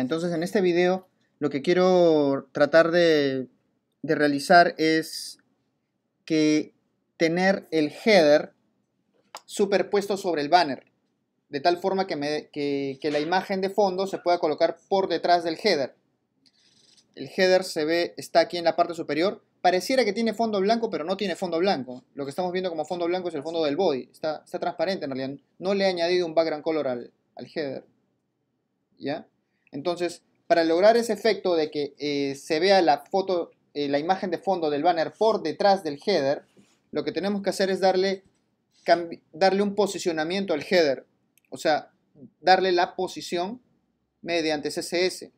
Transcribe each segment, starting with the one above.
entonces en este video lo que quiero tratar de, realizar es que tener el header superpuesto sobre el banner, de tal forma que, la imagen de fondo se pueda colocar por detrás del header. El header se ve, está aquí en la parte superior, pareciera que tiene fondo blanco, pero no tiene fondo blanco. Lo que estamos viendo como fondo blanco es el fondo del body. Está, transparente en realidad. No le he añadido un background color al, al header. ¿Ya? Entonces, para lograr ese efecto de que eh, se vea la foto, eh, la imagen de fondo del banner por detrás del header, lo que tenemos que hacer es darle, darle un posicionamiento al header, o sea, darle la posición mediante CSS.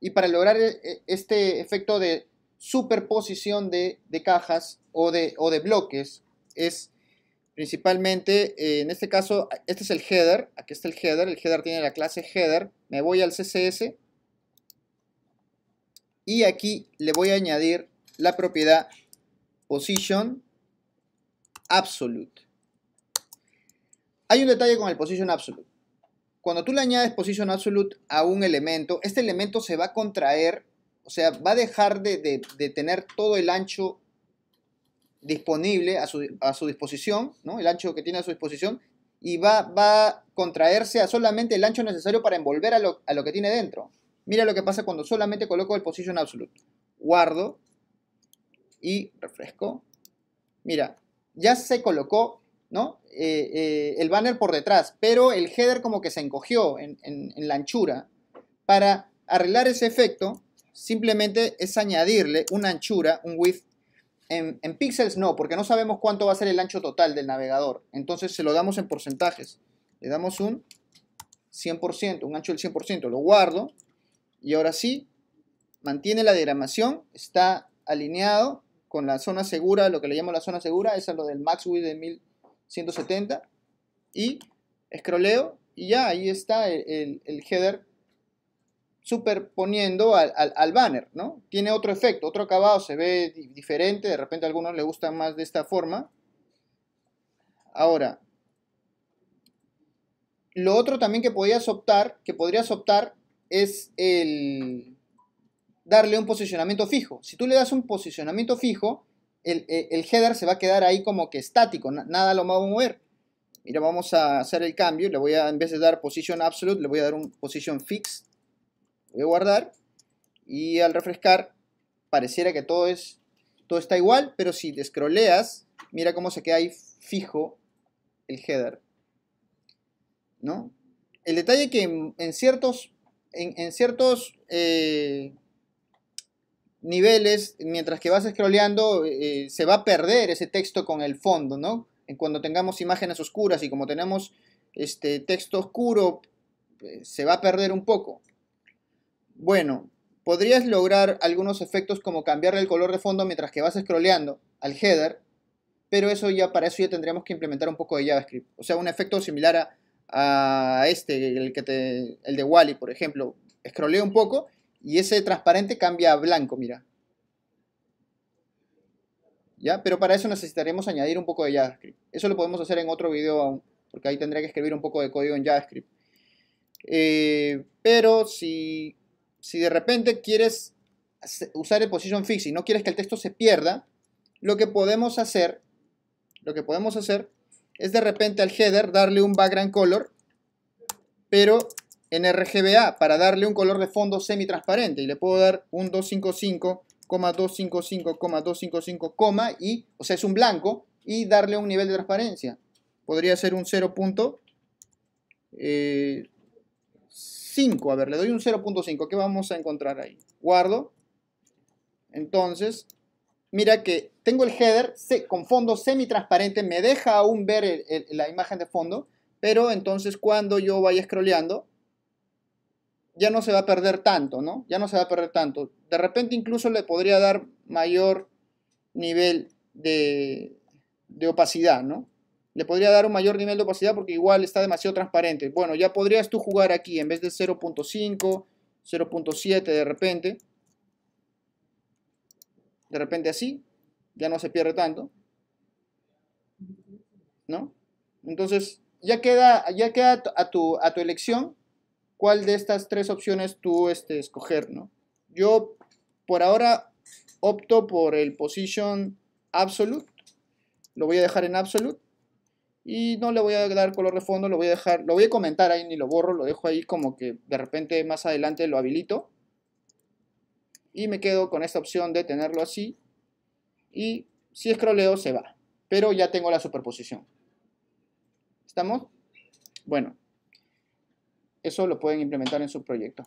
Y para lograr eh, este efecto de superposición de, cajas o de bloques, es Principalmente, en este caso, este es el header, aquí está el header, el header tiene la clase header, me voy al CSS y aquí le voy a añadir la propiedad position absolute. Hay un detalle con el position absolute. Cuando tú le añades position absolute a un elemento, este elemento se va a contraer, o sea, va a dejar de tener todo el ancho disponible a su, disposición, ¿no? el ancho que tiene a su disposición, y va, va a contraerse a solamente el ancho necesario para envolver a lo, que tiene dentro. Mira lo que pasa cuando solamente coloco el position absolute. Guardo y refresco. Mira, ya se colocó ¿no? Eh, eh, el banner por detrás, pero el header como que se encogió en la anchura. Para arreglar ese efecto, simplemente es añadirle una anchura, un width en, píxeles no, porque no sabemos cuánto va a ser el ancho total del navegador. Entonces se lo damos en porcentajes. Le damos un 100%, un ancho del 100%. Lo guardo. Y ahora sí, mantiene la diagramación. Está alineado con la zona segura, lo que le llamo la zona segura. es lo del max width de 1170. Y escroleo. Y ya, ahí está el header superponiendo al, banner, ¿no? Tiene otro efecto, otro acabado, se ve diferente, de repente a algunos Le gusta más de esta forma. Ahora, lo otro también que podías optar, que podrías optar, es el darle un posicionamiento fijo. Si tú le das un posicionamiento fijo, el, e, header se va a quedar ahí como que estático, nada lo va a mover. Mira, vamos a hacer el cambio, le voy a, en vez de dar position absolute, le voy a dar un position fixed Voy a guardar y al refrescar pareciera que todo, es, todo está igual, pero si te scrolleas, mira cómo se queda ahí fijo el header. ¿No? El detalle que en, ciertos, en, ciertos eh, niveles, mientras que vas scrolleando, eh, se va a perder ese texto con el fondo, ¿no? Cuando tengamos imágenes oscuras y como tenemos este texto oscuro, eh, se va a perder un poco. Bueno, podrías lograr algunos efectos como cambiarle el color de fondo mientras que vas scrolleando al header, pero eso ya para eso ya tendríamos que implementar un poco de JavaScript. O sea, un efecto similar a este, el, de Wally, por ejemplo. scrollé un poco y ese transparente cambia a blanco, mira. ¿Ya? Pero para eso necesitaremos añadir un poco de JavaScript. Eso lo podemos hacer en otro video aún, porque ahí tendría que escribir un poco de código en JavaScript. Eh, pero si si de repente quieres usar el position fix y no quieres que el texto se pierda, lo que podemos hacer, lo que podemos hacer es de repente al header darle un background color, pero en RGBA para darle un color de fondo semi-transparente y le puedo dar un 255, 255, 255, y, o sea, es un blanco y darle un nivel de transparencia. Podría ser un 0. 5. A ver, le doy un 0.5. ¿Qué vamos a encontrar ahí? Guardo. Entonces, mira que tengo el header con fondo semi-transparente. Me deja aún ver la imagen de fondo. Pero entonces cuando yo vaya scrolleando, ya no se va a perder tanto, ¿no? Ya no se va a perder tanto. De repente incluso le podría dar mayor nivel de opacidad, ¿no? Le podría dar un mayor nivel de opacidad porque igual está demasiado transparente. Bueno, ya podrías tú jugar aquí en vez de 0.5, 0.7 de repente. De repente así, ya no se pierde tanto. ¿No? Entonces, ya queda, ya a, tu, a tu elección cuál de estas tres opciones tú este, escoger, ¿no? Yo por ahora opto por el position absolute. Lo voy a dejar en absolute y no le voy a dar color de fondo, lo voy a dejar, lo voy a comentar ahí ni lo borro, lo dejo ahí como que de repente más adelante lo habilito y me quedo con esta opción de tenerlo así y si escroleo se va, pero ya tengo la superposición. ¿Estamos? Bueno, eso lo pueden implementar en su proyecto.